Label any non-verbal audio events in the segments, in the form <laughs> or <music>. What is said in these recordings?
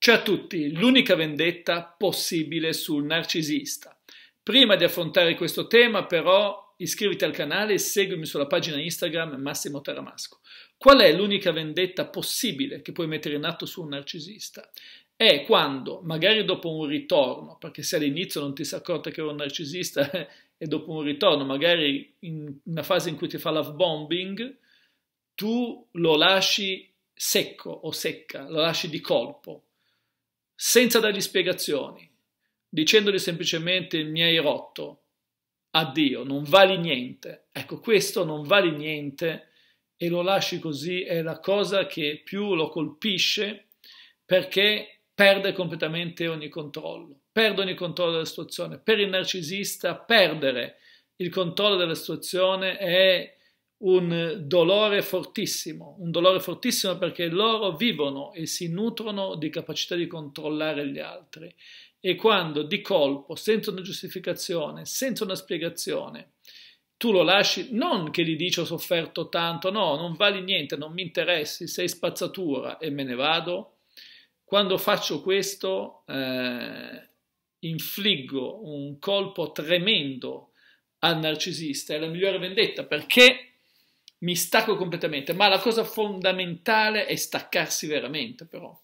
Ciao a tutti, l'unica vendetta possibile sul narcisista. Prima di affrontare questo tema però iscriviti al canale e seguimi sulla pagina Instagram Massimo Taramasco. Qual è l'unica vendetta possibile che puoi mettere in atto su un narcisista? È quando, magari dopo un ritorno, perché se all'inizio non ti sei accorta che ero un narcisista <laughs> e dopo un ritorno, magari in una fase in cui ti fa love bombing, tu lo lasci secco o secca, lo lasci di colpo, senza dargli spiegazioni, dicendogli semplicemente mi hai rotto, addio, non vali niente. Ecco, questo non vale niente e lo lasci così è la cosa che più lo colpisce perché perde completamente ogni controllo, perde ogni controllo della situazione. Per il narcisista perdere il controllo della situazione è un dolore fortissimo, un dolore fortissimo perché loro vivono e si nutrono di capacità di controllare gli altri e quando di colpo, senza una giustificazione, senza una spiegazione, tu lo lasci, non che gli dici ho sofferto tanto, no, non vali niente, non mi interessi, sei spazzatura e me ne vado, quando faccio questo eh, infliggo un colpo tremendo al narcisista, è la migliore vendetta perché mi stacco completamente, ma la cosa fondamentale è staccarsi veramente però,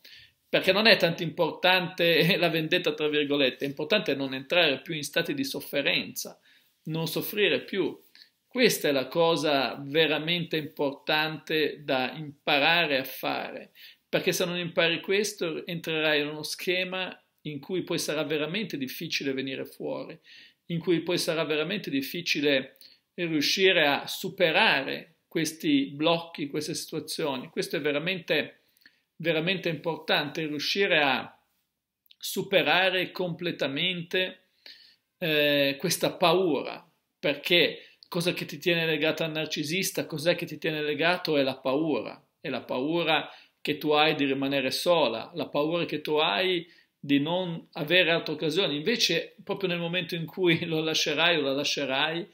perché non è tanto importante <laughs> la vendetta tra virgolette, è importante non entrare più in stati di sofferenza, non soffrire più. Questa è la cosa veramente importante da imparare a fare, perché se non impari questo entrerai in uno schema in cui poi sarà veramente difficile venire fuori, in cui poi sarà veramente difficile riuscire a superare questi blocchi, queste situazioni. Questo è veramente, veramente importante, riuscire a superare completamente eh, questa paura, perché cosa che ti tiene legato al narcisista, cos'è che ti tiene legato è la paura, è la paura che tu hai di rimanere sola, la paura che tu hai di non avere altre occasioni. Invece, proprio nel momento in cui <laughs> lo lascerai o la lascerai,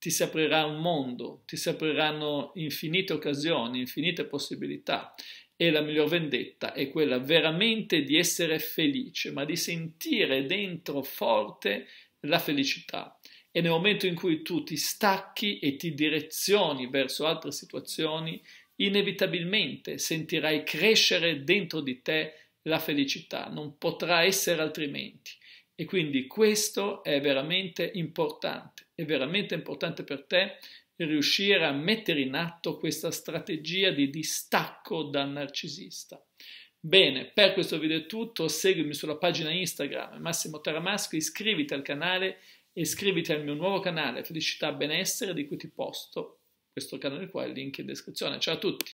ti si aprirà un mondo, ti si apriranno infinite occasioni, infinite possibilità e la miglior vendetta è quella veramente di essere felice, ma di sentire dentro forte la felicità. E nel momento in cui tu ti stacchi e ti direzioni verso altre situazioni, inevitabilmente sentirai crescere dentro di te la felicità, non potrà essere altrimenti. E quindi questo è veramente importante, è veramente importante per te riuscire a mettere in atto questa strategia di distacco dal narcisista. Bene, per questo video è tutto, seguimi sulla pagina Instagram Massimo Taramasco, iscriviti al canale e iscriviti al mio nuovo canale Felicità Benessere di cui ti posto questo canale qua, il link in descrizione. Ciao a tutti!